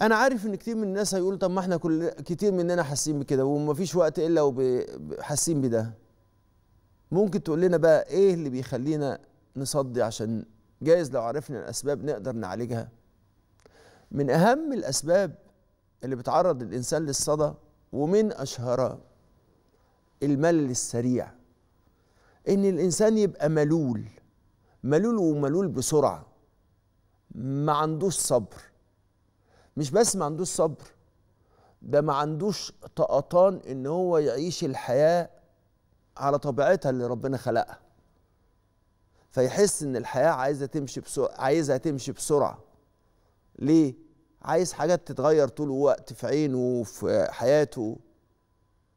انا عارف ان كتير من الناس هيقول طب ما احنا كل كتير مننا حاسين بكده ومفيش وقت الا وحاسين بده ممكن تقول لنا بقى ايه اللي بيخلينا نصدي عشان جايز لو عرفنا الاسباب نقدر نعالجها من اهم الاسباب اللي بتعرض الانسان للصدى ومن اشهرها الملل السريع ان الانسان يبقى ملول ملول وملول بسرعه ما عندوش صبر مش بس ما عندوش صبر ده ما عندوش طقطان ان هو يعيش الحياه على طبيعتها اللي ربنا خلقها فيحس ان الحياه عايزه تمشي بسرعه عايزها تمشي بسرعه ليه عايز حاجات تتغير طول الوقت في عينه وفي حياته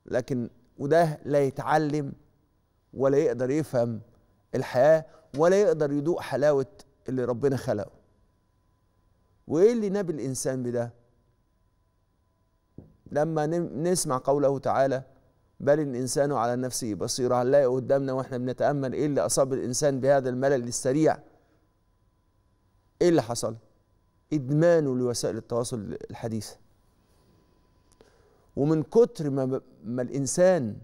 لكن وده لا يتعلم ولا يقدر يفهم الحياه ولا يقدر يدوق حلاوه اللي ربنا خلقه وايه اللي نبي الانسان بده لما نسمع قوله تعالى بل الانسان على نفسه بصيره لا قدامنا واحنا بنتامل ايه اللي اصاب الانسان بهذا الملل السريع ايه اللي حصل ادمانه لوسائل التواصل الحديثه ومن كتر ما, ما الانسان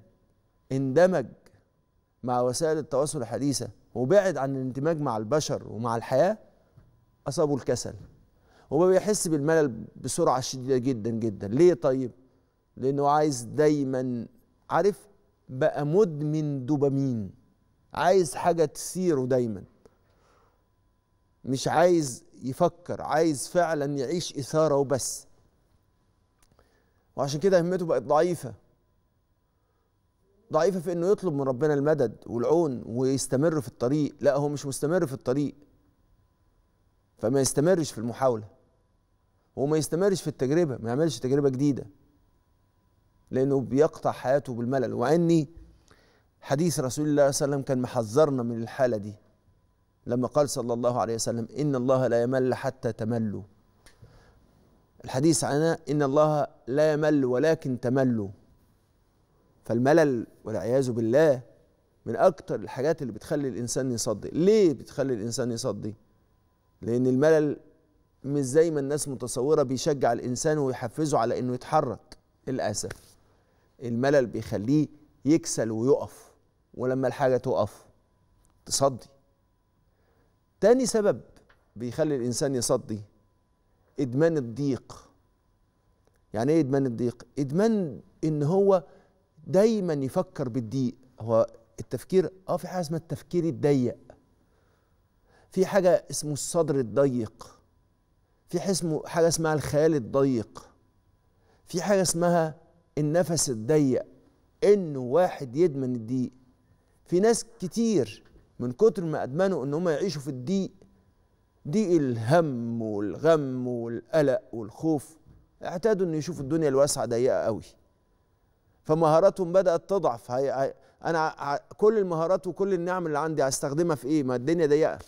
اندمج مع وسائل التواصل الحديثه وبعد عن الاندماج مع البشر ومع الحياه اصابه الكسل وما بيحس بالملل بسرعه شديده جدا جدا ليه طيب لانه عايز دايما عارف بقى مدمن دوبامين عايز حاجه تثيره دايما مش عايز يفكر عايز فعلا يعيش اثاره وبس وعشان كده همته بقت ضعيفه ضعيفه في انه يطلب من ربنا المدد والعون ويستمر في الطريق لا هو مش مستمر في الطريق فما يستمرش في المحاوله وما يستمرش في التجربه ما يعملش تجربه جديده لانه بيقطع حياته بالملل واني حديث رسول الله صلى الله عليه وسلم كان محذرنا من الحاله دي لما قال صلى الله عليه وسلم ان الله لا يمل حتى تملوا الحديث عنا ان الله لا يمل ولكن تملوا فالملل والعياذ بالله من اكتر الحاجات اللي بتخلي الانسان يصدي ليه بتخلي الانسان يصدي لان الملل مش زي ما الناس متصوره بيشجع الانسان ويحفزه على انه يتحرك للاسف الملل بيخليه يكسل ويقف ولما الحاجه تقف تصدي تاني سبب بيخلي الانسان يصدي ادمان الضيق يعني ايه ادمان الضيق ادمان ان هو دايما يفكر بالضيق هو التفكير اه في حاجه اسمها التفكير الضيق في حاجه اسمه الصدر الضيق في اسمه حاجه اسمها الخيال الضيق في حاجه اسمها النفس الضيق انه واحد يدمن الضيق في ناس كتير من كتر ما ادمنوا ان هم يعيشوا في الضيق ضيق الهم والغم والقلق والخوف اعتادوا ان يشوفوا الدنيا الواسعه ضيقه قوي فمهاراتهم بدات تضعف هي انا كل المهارات وكل النعم اللي عندي هستخدمها في ايه ما الدنيا ضيقه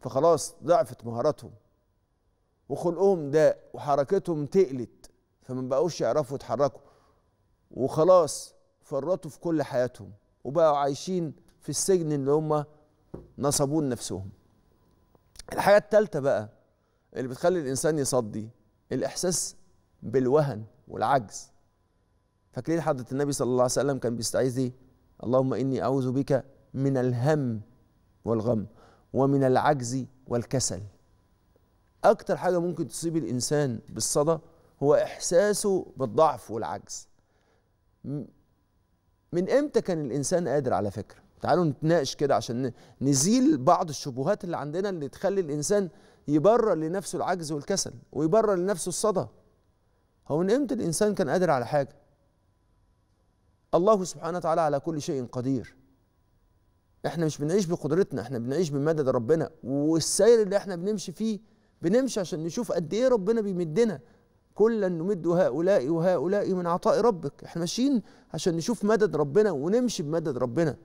فخلاص ضعفت مهاراتهم وخلقهم ده وحركتهم تقلت فما بقوش يعرفوا يتحركوا وخلاص فرطوا في كل حياتهم وبقوا عايشين في السجن اللي هم نصبوه لنفسهم الحاجة الثالثة بقى اللي بتخلي الإنسان يصدي الإحساس بالوهن والعجز فاكرين حضرة النبي صلى الله عليه وسلم كان بيستعيذ ايه؟ اللهم إني أعوذ بك من الهم والغم ومن العجز والكسل اكتر حاجه ممكن تصيب الانسان بالصدى هو احساسه بالضعف والعجز من امتى كان الانسان قادر على فكره تعالوا نتناقش كده عشان نزيل بعض الشبهات اللي عندنا اللي تخلي الانسان يبرر لنفسه العجز والكسل ويبرر لنفسه الصدى هو من امتى الانسان كان قادر على حاجه الله سبحانه وتعالى على كل شيء قدير احنا مش بنعيش بقدرتنا احنا بنعيش بمدد ربنا والسير اللي احنا بنمشي فيه بنمشي عشان نشوف قد ايه ربنا بيمدنا كلا نمد هؤلاء وهؤلاء من عطاء ربك احنا ماشيين عشان نشوف مدد ربنا ونمشي بمدد ربنا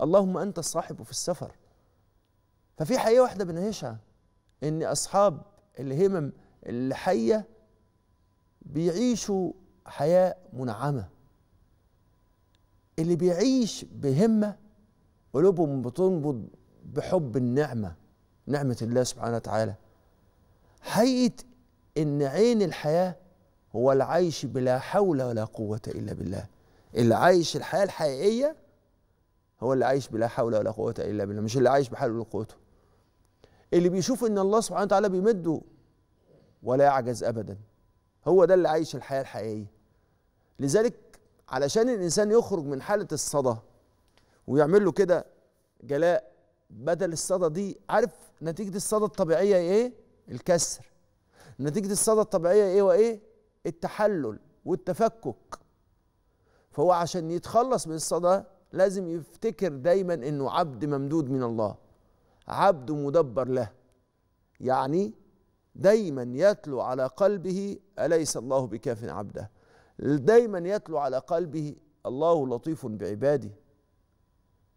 اللهم انت الصاحب في السفر ففي حقيقه واحده بنعيشها ان اصحاب الهمم الحيه بيعيشوا حياه منعمه اللي بيعيش بهمه قلوبهم بتنبض بحب النعمه نعمه الله سبحانه وتعالى هيئه ان عين الحياه هو العيش بلا حول ولا قوه الا بالله اللي عايش الحياه الحقيقيه هو اللي عايش بلا حول ولا قوه الا بالله مش اللي عايش بحاله ولا قوته اللي بيشوف ان الله سبحانه وتعالى بيمده ولا يعجز ابدا هو ده اللي عايش الحياه الحقيقيه لذلك علشان الانسان يخرج من حاله الصدى ويعمل له كده جلاء بدل الصدى دي عارف نتيجه الصدى الطبيعيه ايه الكسر نتيجة الصدى الطبيعية ايه وايه التحلل والتفكك فهو عشان يتخلص من الصدى لازم يفتكر دايما انه عبد ممدود من الله عبد مدبر له يعني دايما يتلو على قلبه اليس الله بكاف عبده دايما يتلو على قلبه الله لطيف بعباده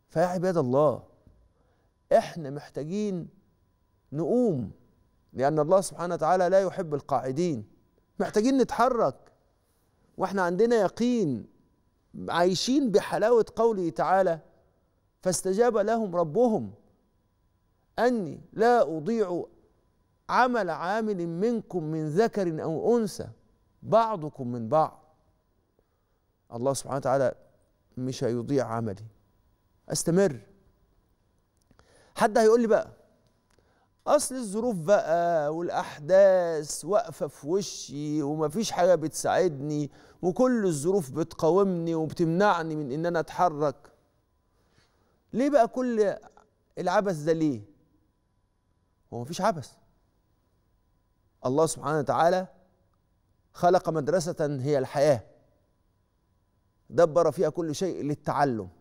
فيا عباد الله احنا محتاجين نقوم لأن الله سبحانه وتعالى لا يحب القاعدين محتاجين نتحرك واحنا عندنا يقين عايشين بحلاوة قوله تعالى فاستجاب لهم ربهم أني لا أضيع عمل عامل منكم من ذكر أو أنثى بعضكم من بعض الله سبحانه وتعالى مش هيضيع عملي استمر حد هيقول لي بقى اصل الظروف بقى والاحداث واقفه في وشي ومفيش حاجه بتساعدني وكل الظروف بتقاومني وبتمنعني من ان انا اتحرك ليه بقى كل العبث ده ليه هو مفيش عبث الله سبحانه وتعالى خلق مدرسه هي الحياه دبر فيها كل شيء للتعلم